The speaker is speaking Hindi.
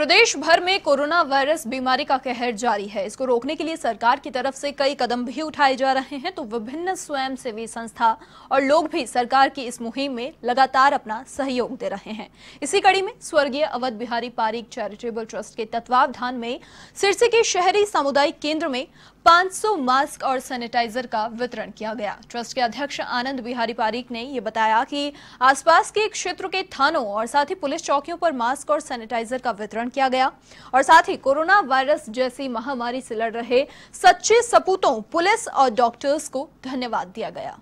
प्रदेश भर में कोरोना वायरस बीमारी का कहर जारी है इसको रोकने के लिए सरकार की तरफ से कई कदम भी उठाए जा रहे हैं तो विभिन्न स्वयंसेवी संस्था और लोग भी सरकार की इस मुहिम में लगातार अपना सहयोग दे रहे हैं इसी कड़ी में स्वर्गीय अवध बिहारी पारिक चैरिटेबल ट्रस्ट के तत्वावधान में सिरसी के शहरी सामुदायिक केंद्र में 500 मास्क और सैनिटाइजर का वितरण किया गया ट्रस्ट के अध्यक्ष आनंद बिहारी पारीक ने ये बताया कि आसपास के क्षेत्र के थानों और साथ ही पुलिस चौकियों पर मास्क और सैनिटाइजर का वितरण किया गया और साथ ही कोरोना वायरस जैसी महामारी से लड़ रहे सच्चे सपूतों पुलिस और डॉक्टर्स को धन्यवाद दिया गया